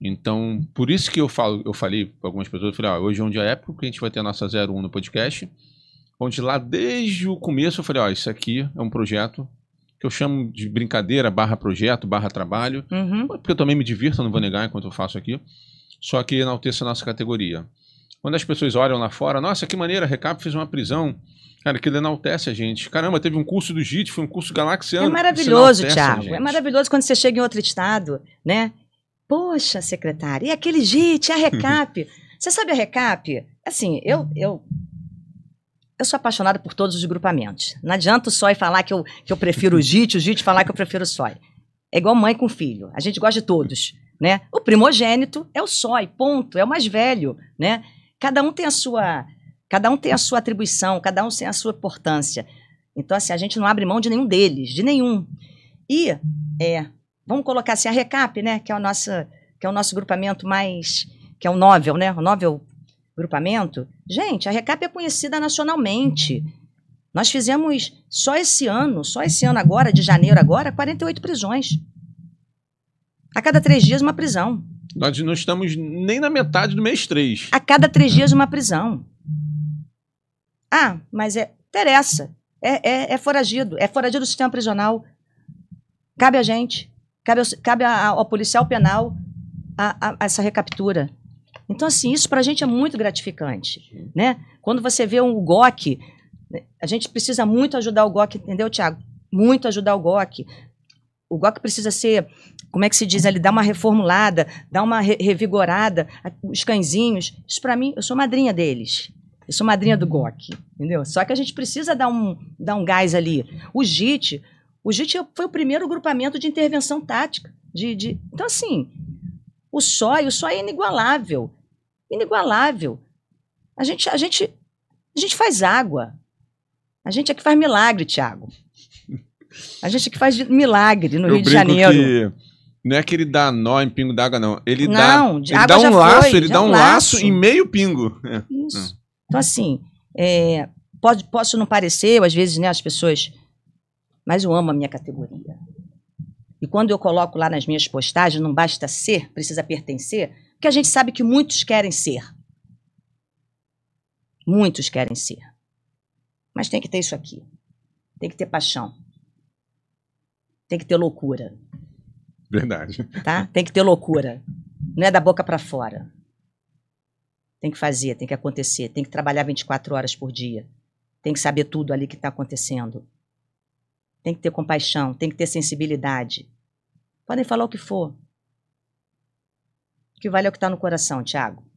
Então, por isso que eu falo, eu falei para algumas pessoas, eu falei, ah, hoje é um dia épico que a gente vai ter a nossa 01 no podcast, onde lá desde o começo eu falei, ó, isso aqui é um projeto que eu chamo de brincadeira, barra projeto, barra trabalho, uhum. porque eu também me divirto, não vou negar enquanto eu faço aqui, só que enalteça a nossa categoria. Quando as pessoas olham lá fora, nossa, que maneira, Recap fez uma prisão, Cara, aquilo enaltece a gente. Caramba, teve um curso do JIT, foi um curso galaxiano. É maravilhoso, Thiago. É maravilhoso quando você chega em outro estado, né? Poxa, secretária, e aquele JIT, a RECAP? Você sabe a RECAP? Assim, eu, eu eu sou apaixonada por todos os grupamentos. Não adianta o SOI falar que eu, que eu prefiro o JIT, o JIT falar que eu prefiro o SOI. É igual mãe com filho. A gente gosta de todos, né? O primogênito é o SOI, ponto. É o mais velho, né? Cada um tem a sua, cada um tem a sua atribuição, cada um tem a sua importância. Então, assim, a gente não abre mão de nenhum deles, de nenhum. E é, vamos colocar assim, a RECAP, né, que é o nosso, que é o nosso grupamento mais, que é o Novel, né, o Novel grupamento. Gente, a RECAP é conhecida nacionalmente. Nós fizemos só esse ano, só esse ano agora, de janeiro agora, 48 prisões. A cada três dias, uma prisão. Nós não estamos nem na metade do mês três. A cada três dias, uma prisão. Ah, mas é. Interessa. É, é, é foragido. É foragido do sistema prisional. Cabe a gente. Cabe, ao, cabe ao, ao policial penal a, a, a essa recaptura. Então, assim, isso para a gente é muito gratificante. Né? Quando você vê um GOC, a gente precisa muito ajudar o GOC, entendeu, Tiago? Muito ajudar o GOC. O GOC precisa ser, como é que se diz ali, dar uma reformulada, dar uma re revigorada. Os cãezinhos, isso para mim, eu sou madrinha deles. Eu sou madrinha do GOC, entendeu? Só que a gente precisa dar um, dar um gás ali. O JIT, o JIT foi o primeiro grupamento de intervenção tática. De, de... Então, assim, o SOI, o SOI é inigualável. Inigualável. A gente, a gente, a gente faz água. A gente é que faz milagre, Tiago. A gente é que faz milagre no Eu Rio de Janeiro. Que... Não é que ele dá nó em pingo d'água, não. Ele não, dá, ele dá um laço, foi, ele dá um laço. em meio pingo. É. Isso. É. Então, assim, é, pode, posso não parecer, ou às vezes né, as pessoas mas eu amo a minha categoria. E quando eu coloco lá nas minhas postagens, não basta ser, precisa pertencer, porque a gente sabe que muitos querem ser. Muitos querem ser. Mas tem que ter isso aqui. Tem que ter paixão. Tem que ter loucura. Verdade. Tá? Tem que ter loucura. Não é da boca para fora. Tem que fazer, tem que acontecer, tem que trabalhar 24 horas por dia. Tem que saber tudo ali que está acontecendo tem que ter compaixão, tem que ter sensibilidade. Podem falar o que for. O que vale é o que está no coração, Tiago.